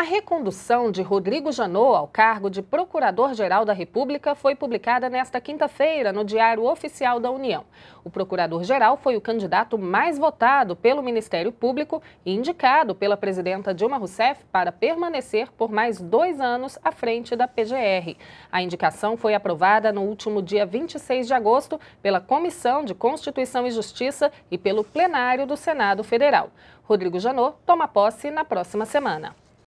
A recondução de Rodrigo Janot ao cargo de Procurador-Geral da República foi publicada nesta quinta-feira no Diário Oficial da União. O Procurador-Geral foi o candidato mais votado pelo Ministério Público e indicado pela presidenta Dilma Rousseff para permanecer por mais dois anos à frente da PGR. A indicação foi aprovada no último dia 26 de agosto pela Comissão de Constituição e Justiça e pelo Plenário do Senado Federal. Rodrigo Janot toma posse na próxima semana.